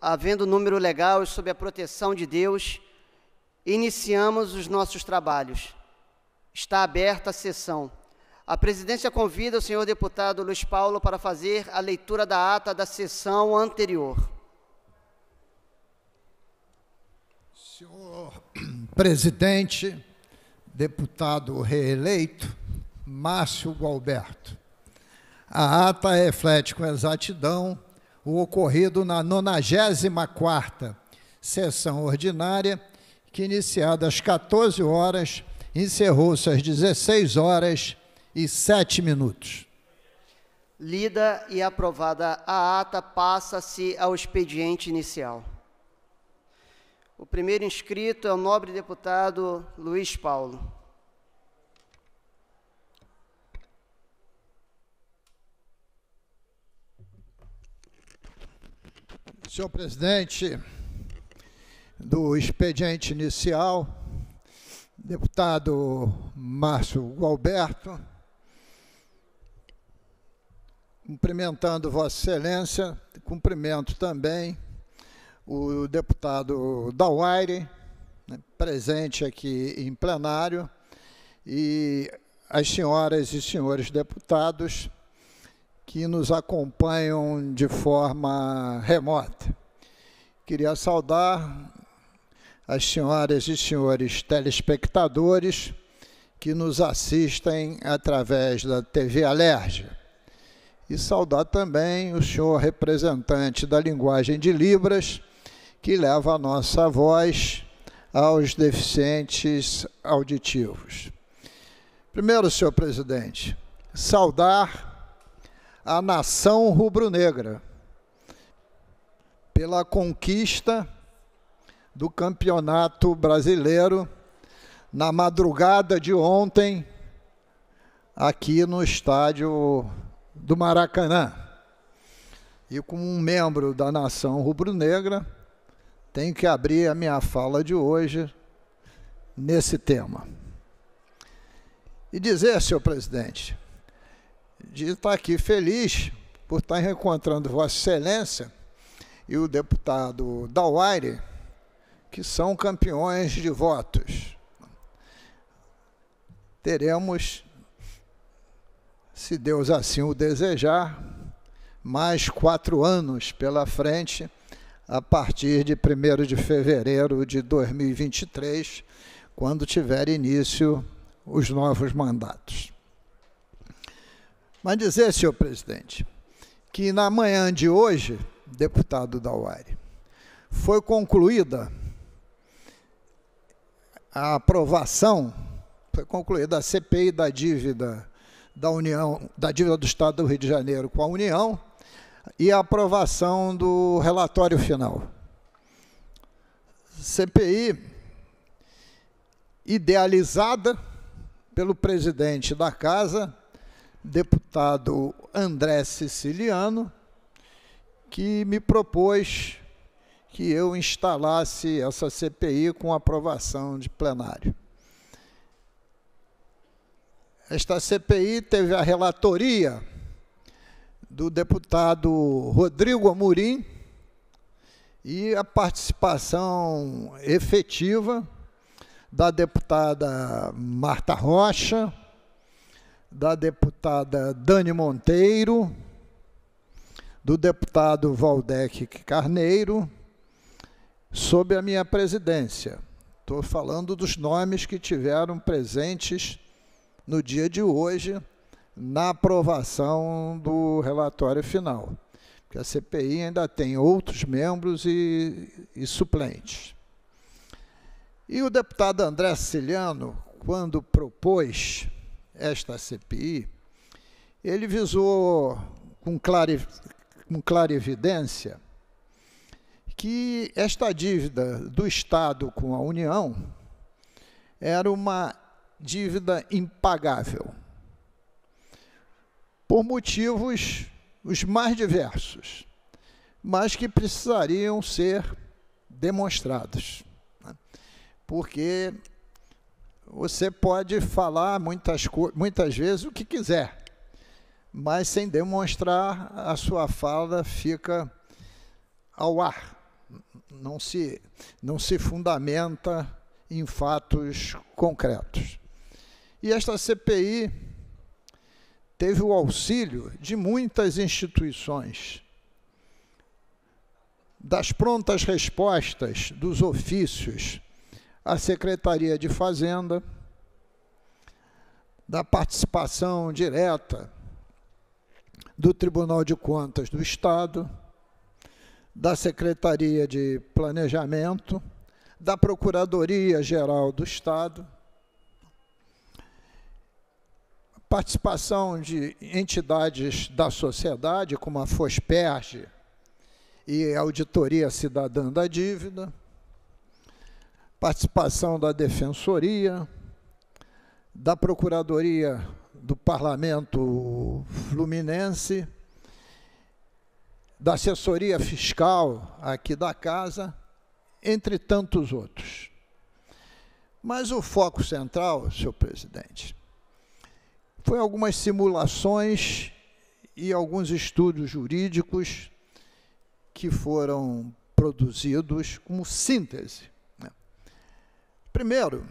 havendo número legal e sob a proteção de Deus, iniciamos os nossos trabalhos. Está aberta a sessão. A presidência convida o senhor deputado Luiz Paulo para fazer a leitura da ata da sessão anterior. Senhor presidente, deputado reeleito, Márcio Gualberto. A ata reflete com exatidão o ocorrido na 94 sessão ordinária, que iniciada às 14 horas, encerrou-se às 16 horas e 7 minutos. Lida e aprovada a ata, passa-se ao expediente inicial. O primeiro inscrito é o nobre deputado Luiz Paulo. Senhor presidente do expediente inicial, deputado Márcio Gualberto, cumprimentando Vossa Excelência, cumprimento também o deputado Dauaire, né, presente aqui em plenário, e as senhoras e senhores deputados que nos acompanham de forma remota. Queria saudar as senhoras e senhores telespectadores que nos assistem através da TV Alérgia E saudar também o senhor representante da linguagem de Libras, que leva a nossa voz aos deficientes auditivos. Primeiro, senhor presidente, saudar a nação rubro-negra pela conquista do Campeonato Brasileiro na madrugada de ontem aqui no estádio do Maracanã. E como um membro da nação rubro-negra, tenho que abrir a minha fala de hoje nesse tema. E dizer, senhor presidente, de estar aqui feliz por estar reencontrando Vossa Excelência e o deputado Dawaire, que são campeões de votos. Teremos, se Deus assim o desejar, mais quatro anos pela frente, a partir de 1 de fevereiro de 2023, quando tiver início os novos mandatos. Mas dizer, senhor presidente, que na manhã de hoje, deputado Dauari, foi concluída a aprovação, foi concluída a CPI da dívida da União, da dívida do Estado do Rio de Janeiro com a União e a aprovação do relatório final. CPI idealizada pelo presidente da casa deputado André Siciliano, que me propôs que eu instalasse essa CPI com aprovação de plenário. Esta CPI teve a relatoria do deputado Rodrigo Amorim e a participação efetiva da deputada Marta Rocha, da deputada Dani Monteiro, do deputado Valdec Carneiro, sob a minha presidência. Estou falando dos nomes que tiveram presentes no dia de hoje na aprovação do relatório final. Porque a CPI ainda tem outros membros e, e suplentes. E o deputado André Ciliano, quando propôs esta CPI, ele visou com, clare, com clarevidência que esta dívida do Estado com a União era uma dívida impagável, por motivos os mais diversos, mas que precisariam ser demonstrados, né? porque você pode falar muitas, muitas vezes o que quiser, mas sem demonstrar, a sua fala fica ao ar, não se, não se fundamenta em fatos concretos. E esta CPI teve o auxílio de muitas instituições, das prontas respostas, dos ofícios a Secretaria de Fazenda, da participação direta do Tribunal de Contas do Estado, da Secretaria de Planejamento, da Procuradoria Geral do Estado, participação de entidades da sociedade, como a FOSPERG e a Auditoria Cidadã da Dívida, participação da Defensoria, da Procuradoria do Parlamento Fluminense, da Assessoria Fiscal aqui da Casa, entre tantos outros. Mas o foco central, senhor presidente, foi algumas simulações e alguns estudos jurídicos que foram produzidos como síntese Primeiro,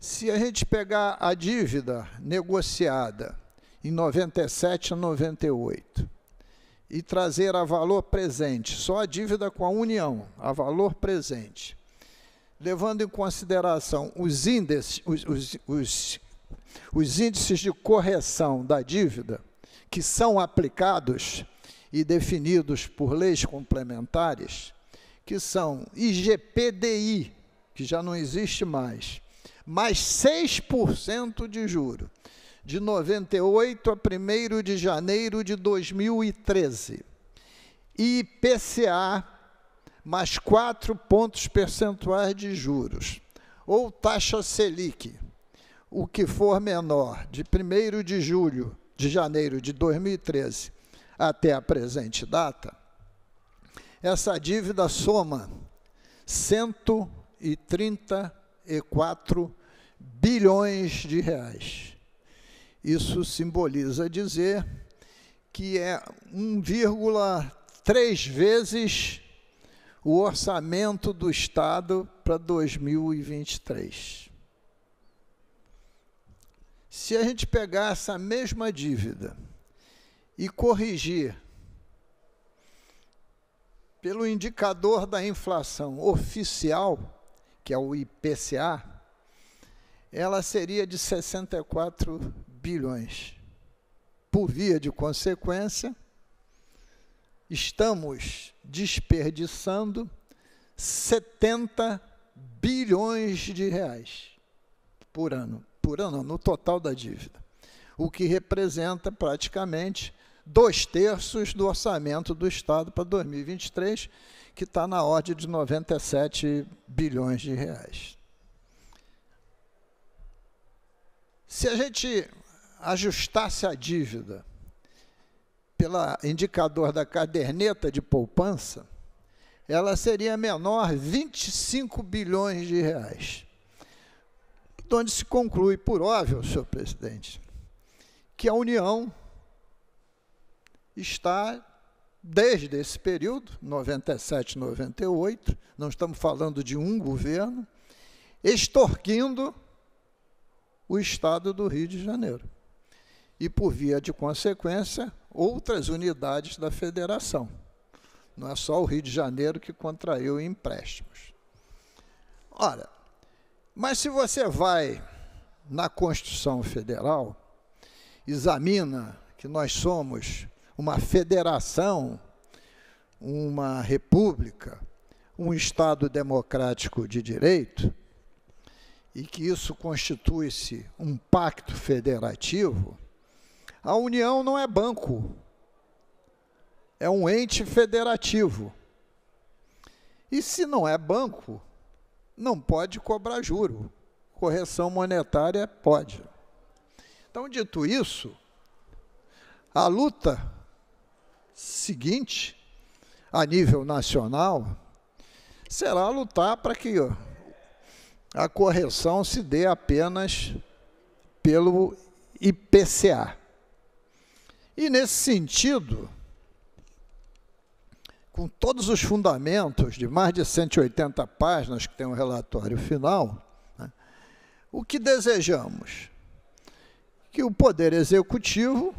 se a gente pegar a dívida negociada em 97 a 98 e trazer a valor presente, só a dívida com a União, a valor presente, levando em consideração os índices, os, os, os, os índices de correção da dívida que são aplicados e definidos por leis complementares, que são IGPDI, que já não existe mais, mais 6% de juro, de 98 a 1 de janeiro de 2013. E IPCA, mais 4 pontos percentuais de juros, ou taxa Selic, o que for menor, de 1 de julho de janeiro de 2013 até a presente data, essa dívida soma 100 e 34 bilhões de reais. Isso simboliza dizer que é 1,3 vezes o orçamento do Estado para 2023. Se a gente pegar essa mesma dívida e corrigir pelo indicador da inflação oficial, que é o IPCA, ela seria de 64 bilhões. Por via de consequência, estamos desperdiçando 70 bilhões de reais por ano, por ano, no total da dívida, o que representa praticamente dois terços do orçamento do Estado para 2023, que está na ordem de 97 bilhões de reais. Se a gente ajustasse a dívida pelo indicador da caderneta de poupança, ela seria menor 25 bilhões de reais. Onde se conclui, por óbvio, senhor presidente, que a União está desde esse período, 97, 98, não estamos falando de um governo, extorquindo o Estado do Rio de Janeiro. E, por via de consequência, outras unidades da federação. Não é só o Rio de Janeiro que contraiu empréstimos. Ora, mas se você vai na Constituição Federal, examina que nós somos uma federação, uma república, um Estado democrático de direito, e que isso constitui-se um pacto federativo, a União não é banco, é um ente federativo. E se não é banco, não pode cobrar juro. Correção monetária pode. Então, dito isso, a luta seguinte, a nível nacional, será lutar para que a correção se dê apenas pelo IPCA. E nesse sentido, com todos os fundamentos de mais de 180 páginas que tem o um relatório final, né, o que desejamos? Que o Poder Executivo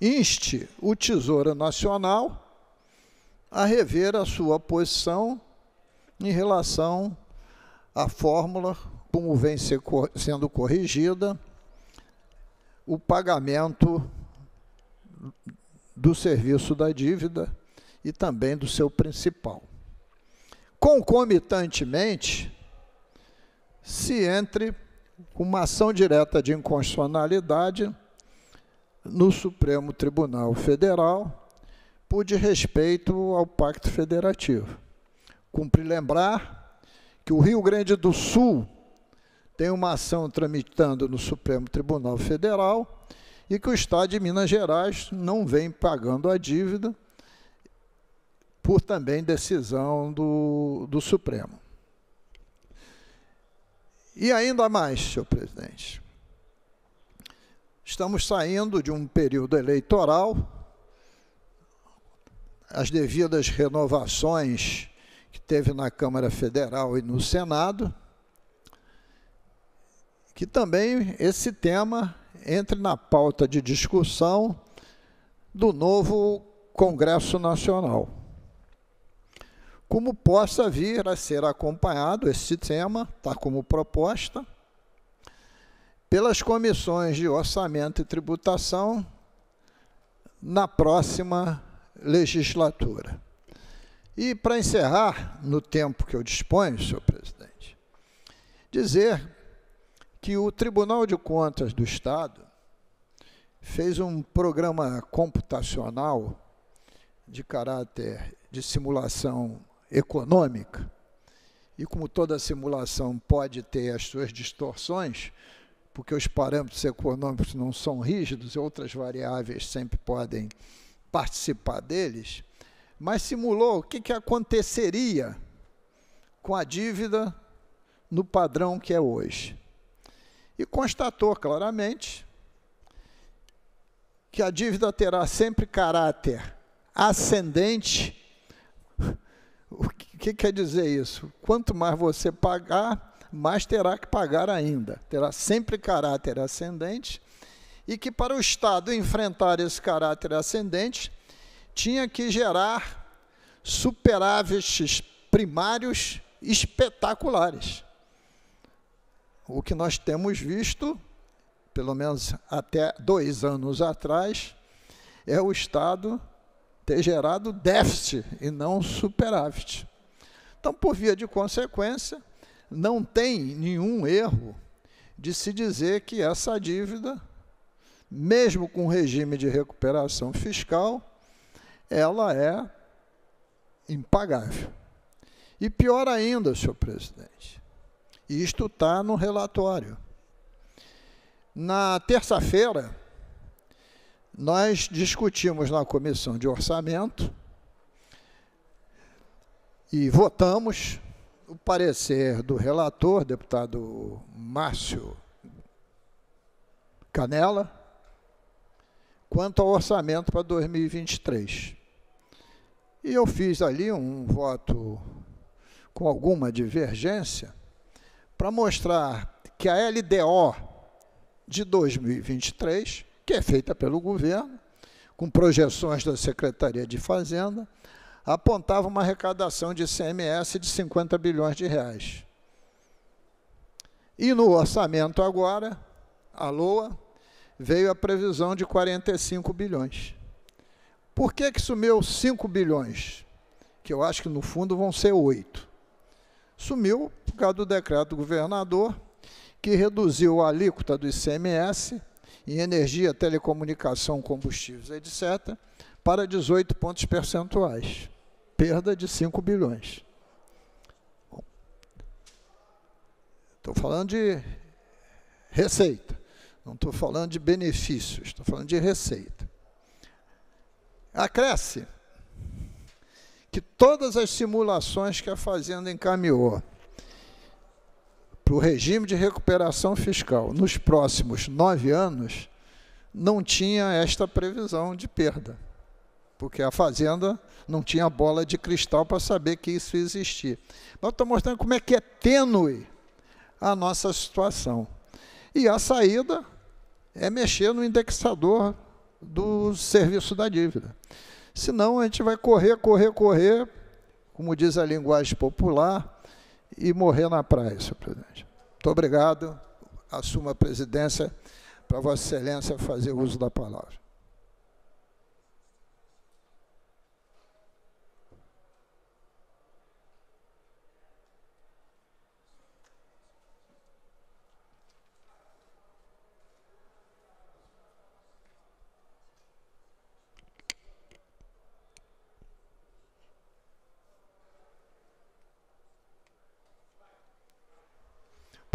inste o Tesouro Nacional a rever a sua posição em relação à fórmula, como vem ser, sendo corrigida, o pagamento do serviço da dívida e também do seu principal. Concomitantemente, se entre uma ação direta de inconstitucionalidade no Supremo Tribunal Federal por de respeito ao Pacto Federativo. Cumpre lembrar que o Rio Grande do Sul tem uma ação tramitando no Supremo Tribunal Federal e que o Estado de Minas Gerais não vem pagando a dívida por também decisão do, do Supremo. E ainda mais, senhor presidente, Estamos saindo de um período eleitoral, as devidas renovações que teve na Câmara Federal e no Senado, que também esse tema entre na pauta de discussão do novo Congresso Nacional. Como possa vir a ser acompanhado esse tema, está como proposta, pelas comissões de orçamento e tributação na próxima legislatura. E para encerrar, no tempo que eu disponho, senhor presidente, dizer que o Tribunal de Contas do Estado fez um programa computacional de caráter de simulação econômica, e como toda simulação pode ter as suas distorções, porque os parâmetros econômicos não são rígidos e outras variáveis sempre podem participar deles, mas simulou o que, que aconteceria com a dívida no padrão que é hoje. E constatou claramente que a dívida terá sempre caráter ascendente. O que, que quer dizer isso? Quanto mais você pagar, mas terá que pagar ainda. Terá sempre caráter ascendente e que para o Estado enfrentar esse caráter ascendente, tinha que gerar superávites primários espetaculares. O que nós temos visto, pelo menos até dois anos atrás, é o Estado ter gerado déficit e não superávit. Então, por via de consequência, não tem nenhum erro de se dizer que essa dívida, mesmo com regime de recuperação fiscal, ela é impagável. E pior ainda, senhor presidente, isto está no relatório. Na terça-feira, nós discutimos na comissão de orçamento e votamos o parecer do relator, deputado Márcio Canela, quanto ao orçamento para 2023. E eu fiz ali um voto com alguma divergência para mostrar que a LDO de 2023, que é feita pelo governo, com projeções da Secretaria de Fazenda, apontava uma arrecadação de ICMS de 50 bilhões de reais. E no orçamento agora, a LOA, veio a previsão de 45 bilhões. Por que, que sumiu 5 bilhões? Que eu acho que no fundo vão ser 8. Sumiu por causa do decreto do governador, que reduziu a alíquota do ICMS em energia, telecomunicação, combustíveis, etc., para 18 pontos percentuais perda de 5 bilhões. Estou falando de receita, não estou falando de benefícios, estou falando de receita. Acresce que todas as simulações que a Fazenda encaminhou para o regime de recuperação fiscal nos próximos nove anos não tinha esta previsão de perda porque a fazenda não tinha bola de cristal para saber que isso existia. Mas estou mostrando como é que é tênue a nossa situação. E a saída é mexer no indexador do serviço da dívida. Senão a gente vai correr, correr, correr, como diz a linguagem popular, e morrer na praia, senhor presidente. Muito obrigado. Assumo a presidência para Vossa Excelência fazer uso da palavra.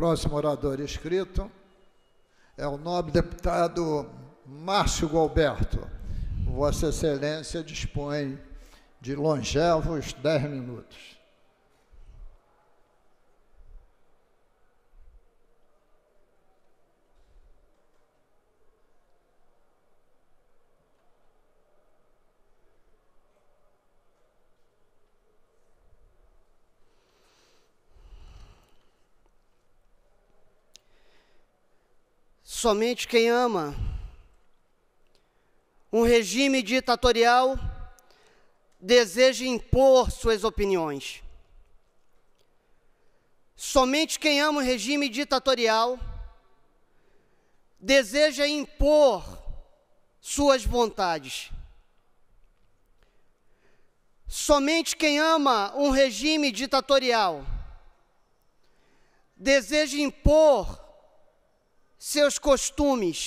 próximo orador inscrito é o nobre deputado Márcio Galberto. Vossa Excelência dispõe de longevos 10 minutos. somente quem ama. Um regime ditatorial deseja impor suas opiniões. Somente quem ama o regime ditatorial deseja impor suas vontades. Somente quem ama um regime ditatorial deseja impor seus costumes.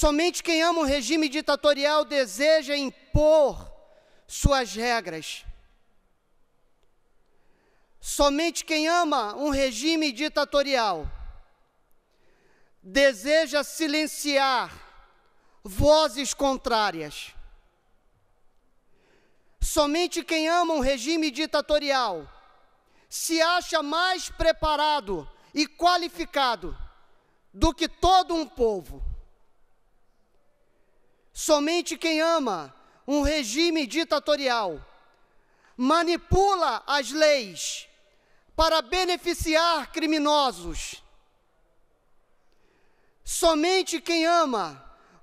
Somente quem ama o regime ditatorial deseja impor suas regras. Somente quem ama um regime ditatorial deseja silenciar vozes contrárias. Somente quem ama um regime ditatorial se acha mais preparado e qualificado do que todo um povo. Somente quem ama um regime ditatorial manipula as leis para beneficiar criminosos. Somente quem ama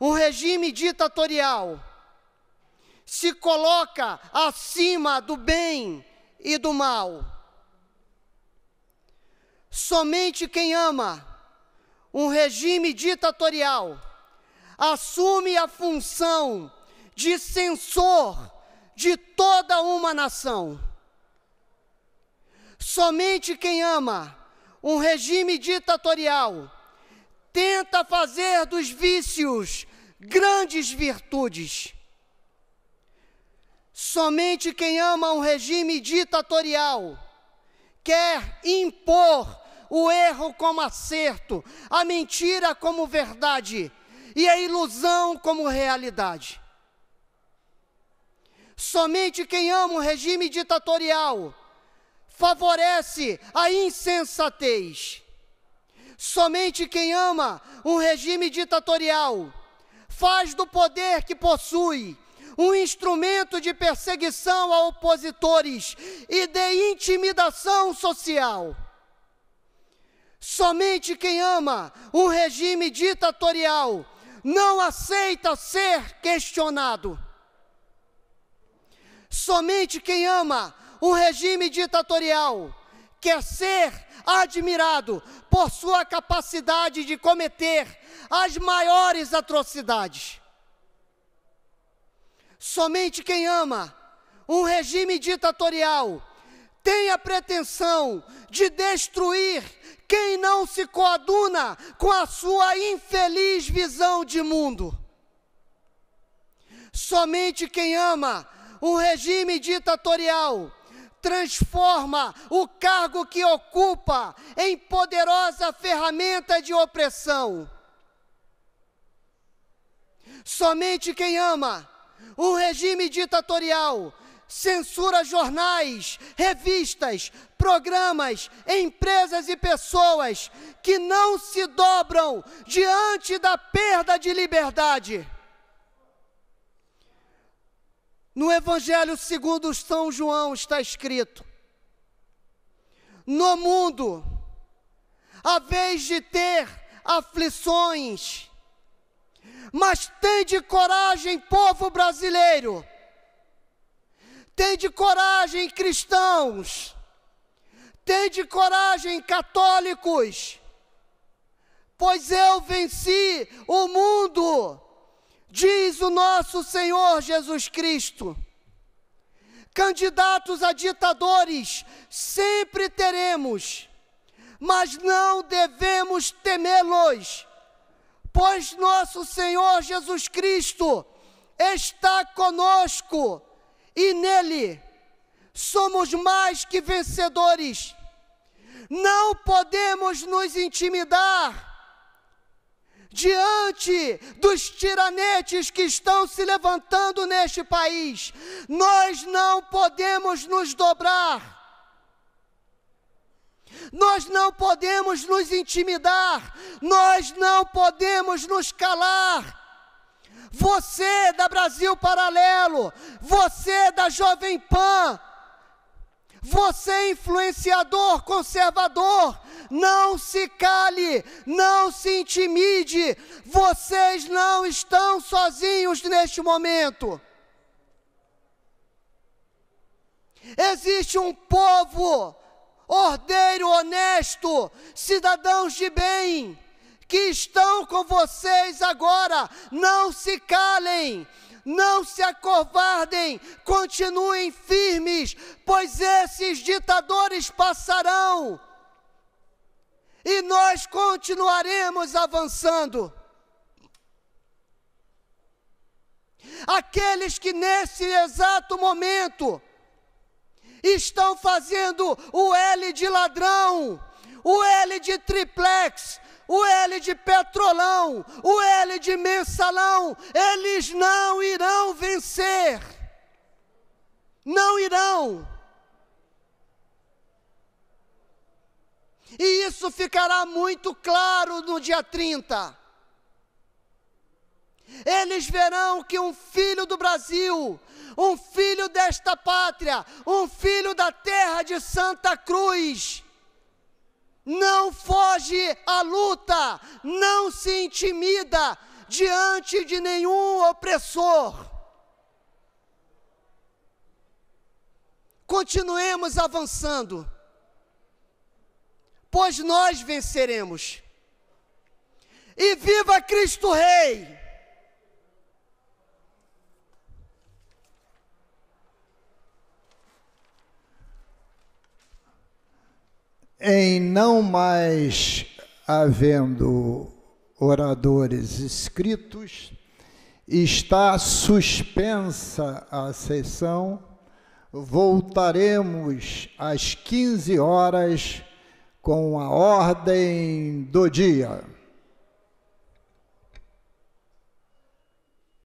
um regime ditatorial se coloca acima do bem e do mal. Somente quem ama um regime ditatorial assume a função de censor de toda uma nação. Somente quem ama um regime ditatorial tenta fazer dos vícios grandes virtudes. Somente quem ama um regime ditatorial quer impor o erro como acerto, a mentira como verdade e a ilusão como realidade. Somente quem ama o regime ditatorial favorece a insensatez. Somente quem ama um regime ditatorial faz do poder que possui um instrumento de perseguição a opositores e de intimidação social. Somente quem ama um regime ditatorial não aceita ser questionado. Somente quem ama um regime ditatorial quer ser admirado por sua capacidade de cometer as maiores atrocidades. Somente quem ama um regime ditatorial tem a pretensão de destruir quem não se coaduna com a sua infeliz visão de mundo. Somente quem ama o regime ditatorial transforma o cargo que ocupa em poderosa ferramenta de opressão. Somente quem ama o regime ditatorial censura jornais, revistas, programas, empresas e pessoas que não se dobram diante da perda de liberdade. No Evangelho segundo São João está escrito: No mundo, a vez de ter aflições, mas tende coragem, povo brasileiro Tende coragem, cristãos. Tende coragem, católicos. Pois eu venci o mundo, diz o nosso Senhor Jesus Cristo. Candidatos a ditadores sempre teremos, mas não devemos temê-los, pois nosso Senhor Jesus Cristo está conosco e nele somos mais que vencedores. Não podemos nos intimidar diante dos tiranetes que estão se levantando neste país. Nós não podemos nos dobrar. Nós não podemos nos intimidar, nós não podemos nos calar você é da Brasil Paralelo, você é da Jovem Pan, você é influenciador conservador, não se cale, não se intimide, vocês não estão sozinhos neste momento. Existe um povo ordeiro, honesto, cidadãos de bem que estão com vocês agora. Não se calem, não se acovardem, continuem firmes, pois esses ditadores passarão e nós continuaremos avançando. Aqueles que nesse exato momento estão fazendo o L de ladrão, o L de triplex, o L de petrolão, o L de mensalão, eles não irão vencer. Não irão. E isso ficará muito claro no dia 30. Eles verão que um filho do Brasil, um filho desta pátria, um filho da terra de Santa Cruz, não foge à luta, não se intimida diante de nenhum opressor. Continuemos avançando, pois nós venceremos. E viva Cristo Rei! em não mais havendo oradores escritos, está suspensa a sessão. Voltaremos às 15 horas com a ordem do dia.